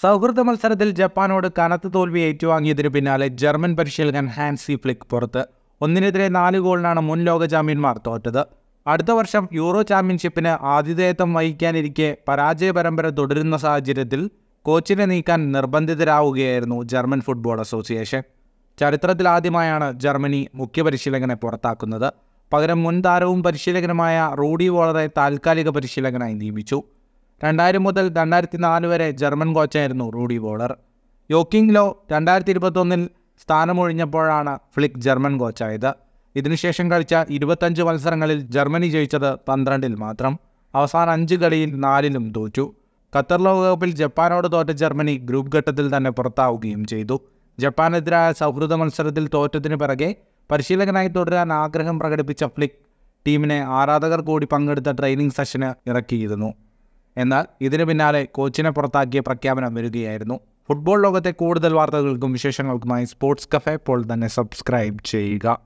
സൗഹൃദ മത്സരത്തിൽ ജപ്പാനോട് കനത്ത തോൽവി ഏറ്റുവാങ്ങിയതിനു പിന്നാലെ ജർമ്മൻ പരിശീലകൻ ഹാൻസി ഫ്ലിക്ക് പുറത്ത് ഒന്നിനെതിരെ നാല് ഗോളിനാണ് മുൻ ലോക ചാമ്പ്യന്മാർ തോറ്റത് അടുത്ത വർഷം യൂറോ ചാമ്പ്യൻഷിപ്പിന് ആതിഥേയത്വം വഹിക്കാനിരിക്കെ പരാജയ പരമ്പര തുടരുന്ന സാഹചര്യത്തിൽ കോച്ചിനെ നീക്കാൻ നിർബന്ധിതരാവുകയായിരുന്നു ജർമ്മൻ ഫുട്ബോൾ അസോസിയേഷൻ ചരിത്രത്തിൽ ആദ്യമായാണ് ജർമ്മനി മുഖ്യ പരിശീലകനെ പുറത്താക്കുന്നത് പകരം മുൻ താരവും പരിശീലകനുമായ റൂഡി വോളറെ താൽക്കാലിക പരിശീലകനായി നിയമിച്ചു രണ്ടായിരം മുതൽ രണ്ടായിരത്തി നാല് വരെ ജർമ്മൻ കോച്ചായിരുന്നു റൂഡി വോളർ യോക്കിംഗ് ലോ രണ്ടായിരത്തി ഇരുപത്തൊന്നിൽ സ്ഥാനമൊഴിഞ്ഞപ്പോഴാണ് ഫ്ലിക് ജർമ്മൻ കോച്ചായത് ഇതിനുശേഷം കളിച്ച ഇരുപത്തഞ്ച് മത്സരങ്ങളിൽ ജർമ്മനി ജയിച്ചത് പന്ത്രണ്ടിൽ മാത്രം അവസാന അഞ്ച് കളിയിൽ നാലിലും തോറ്റു ഖത്തർ ലോകകപ്പിൽ ജപ്പാനോട് തോറ്റ ജർമ്മനി ഗ്രൂപ്പ് ഘട്ടത്തിൽ തന്നെ പുറത്താവുകയും ചെയ്തു ജപ്പാനെതിരായ സൗഹൃദ മത്സരത്തിൽ തോറ്റതിന് പിറകെ പരിശീലകനായി തുടരാൻ ആഗ്രഹം പ്രകടിപ്പിച്ച ഫ്ലിക് ടീമിനെ ആരാധകർ കൂടി പങ്കെടുത്ത ട്രെയിനിങ് സെഷന് ഇറക്കിയിരുന്നു എന്നാൽ ഇതിനു പിന്നാലെ കോച്ചിനെ പുറത്താക്കിയ പ്രഖ്യാപനം വരികയായിരുന്നു ഫുട്ബോൾ ലോകത്തെ കൂടുതൽ വാർത്തകൾക്കും വിശേഷങ്ങൾക്കുമായി സ്പോർട്സ് കഫേ ഇപ്പോൾ തന്നെ സബ്സ്ക്രൈബ് ചെയ്യുക